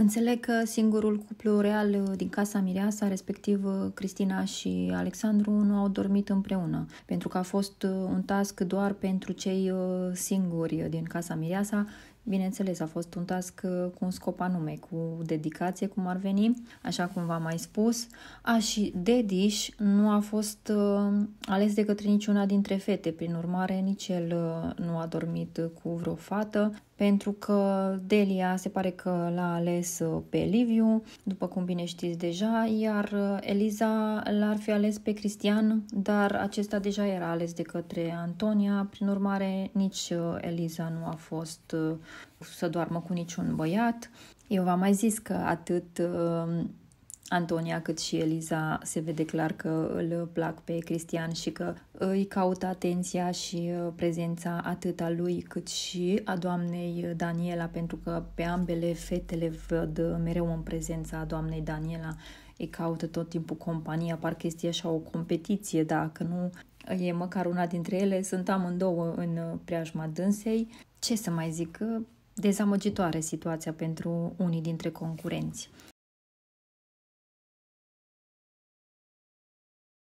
Înțeleg că singurul cuplu real uh, din casa Mireasa, respectiv uh, Cristina și Alexandru, nu au dormit împreună, pentru că a fost uh, un task doar pentru cei singuri din casa Mireasa, Bineînțeles, a fost un task uh, cu un scop anume, cu dedicație, cum ar veni, așa cum v-am mai spus. A, și Dediș nu a fost uh, ales de către niciuna dintre fete, prin urmare nici el uh, nu a dormit cu vreo fată, pentru că Delia se pare că l-a ales pe Liviu, după cum bine știți deja, iar Eliza l-ar fi ales pe Cristian, dar acesta deja era ales de către Antonia, prin urmare nici Eliza nu a fost uh, să doarmă cu niciun băiat. Eu v-am mai zis că atât um, Antonia cât și Eliza se vede clar că îl plac pe Cristian și că îi caută atenția și uh, prezența atât a lui cât și a doamnei Daniela, pentru că pe ambele fetele văd mereu în prezența doamnei Daniela îi caută tot timpul compania, parcă este așa o competiție, dacă nu e măcar una dintre ele, sunt amândouă în preajma dânsei ce să mai zic, dezamăgitoare situația pentru unii dintre concurenți.